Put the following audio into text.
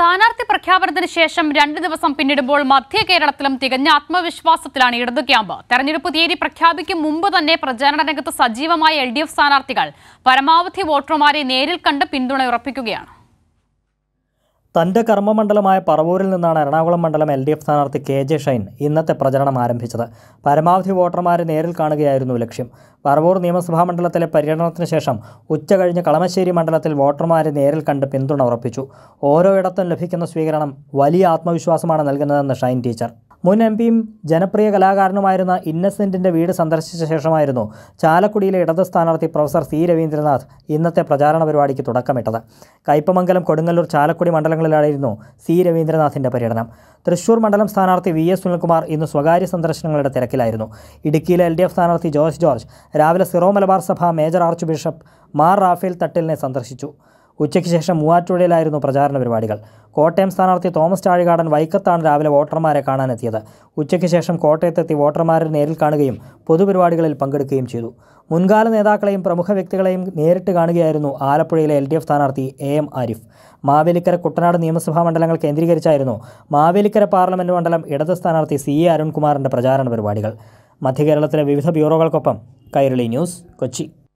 സ്ഥാനാർത്ഥി പ്രഖ്യാപനത്തിന് ശേഷം രണ്ട് ദിവസം പിന്നിടുമ്പോൾ മധ്യ കേരളത്തിലും തികഞ്ഞ ആത്മവിശ്വാസത്തിലാണ് ഇടതു ക്യാമ്പ് തെരഞ്ഞെടുപ്പ് തീയതി പ്രഖ്യാപിക്കും മുമ്പ് തന്നെ പ്രചാരണ രംഗത്ത് സജീവമായ എൽ സ്ഥാനാർത്ഥികൾ പരമാവധി വോട്ടർമാരെ നേരിൽ കണ്ട് പിന്തുണ ഉറപ്പിക്കുകയാണ് തൻ്റെ കർമ്മമണ്ഡലമായ പറവൂരിൽ നിന്നാണ് എറണാകുളം മണ്ഡലം എൽ ഡി എഫ് സ്ഥാനാർത്ഥി കെ ജെ ഷൈൻ ഇന്നത്തെ പ്രചരണം ആരംഭിച്ചത് പരമാവധി വോട്ടർമാരെ നേരിൽ കാണുകയായിരുന്നു ലക്ഷ്യം പറവൂർ നിയമസഭാ മണ്ഡലത്തിലെ പര്യടനത്തിന് ശേഷം ഉച്ച കഴിഞ്ഞ് കളമശ്ശേരി മണ്ഡലത്തിൽ വോട്ടർമാരെ നേരിൽ കണ്ട് പിന്തുണ ഉറപ്പിച്ചു ഓരോ ഇടത്തും ലഭിക്കുന്ന സ്വീകരണം വലിയ ആത്മവിശ്വാസമാണ് നൽകുന്നതെന്ന് ഷൈൻ ടീച്ചർ മുൻ എം പിയും ജനപ്രിയ കലാകാരനുമായിരുന്ന ഇന്നസെൻറ്റിൻ്റെ വീട് സന്ദർശിച്ച ശേഷമായിരുന്നു ചാലക്കുടിയിലെ ഇടത് സ്ഥാനാർത്ഥി പ്രൊഫസർ സി രവീന്ദ്രനാഥ് ഇന്നത്തെ പ്രചാരണ പരിപാടിക്ക് തുടക്കമിട്ടത് കയ്പമംഗലം കൊടുങ്ങല്ലൂർ ചാലക്കുടി മണ്ഡലങ്ങളിലായിരുന്നു സി രവീന്ദ്രനാഥിൻ്റെ പര്യടനം തൃശൂർ മണ്ഡലം സ്ഥാനാർത്ഥി വി എസ് സുനിൽകുമാർ ഇന്ന് സ്വകാര്യ സന്ദർശനങ്ങളുടെ തിരക്കിലായിരുന്നു ഇടുക്കിയിലെ എൽ ഡി എഫ് സ്ഥാനാർത്ഥി ജോർജ് ജോർജ് രാവിലെ സിറോ മലബാർ സഭ major archbishop Mar Raphael തട്ടിലിനെ സന്ദർശിച്ചു ഉച്ചയ്ക്ക് ശേഷം മൂവാറ്റുപുഴയിലായിരുന്നു പ്രചാരണ പരിപാടികൾ കോട്ടയം സ്ഥാനാർത്ഥി തോമസ് ചാഴികാടൻ വൈക്കത്താണ് രാവിലെ വോട്ടർമാരെ കാണാനെത്തിയത് ഉച്ചയ്ക്ക് ശേഷം കോട്ടയത്തെത്തി വോട്ടർമാരെ നേരിൽ കാണുകയും പൊതുപരിപാടികളിൽ പങ്കെടുക്കുകയും ചെയ്തു മുൻകാല നേതാക്കളെയും പ്രമുഖ വ്യക്തികളെയും നേരിട്ട് കാണുകയായിരുന്നു ആലപ്പുഴയിലെ എൽ ഡി എഫ് സ്ഥാനാർത്ഥി എ എം ആരിഫ് മാവേലിക്കര കുട്ടനാട് നിയമസഭാ മണ്ഡലങ്ങൾ കേന്ദ്രീകരിച്ചായിരുന്നു മാവേലിക്കര പാർലമെൻറ്റ് മണ്ഡലം ഇടത് സ്ഥാനാർത്ഥി സി എ അരുൺകുമാറിൻ്റെ പ്രചാരണ പരിപാടികൾ മധ്യകേരളത്തിലെ വിവിധ ബ്യൂറോകൾക്കൊപ്പം കൈരളി ന്യൂസ് കൊച്ചി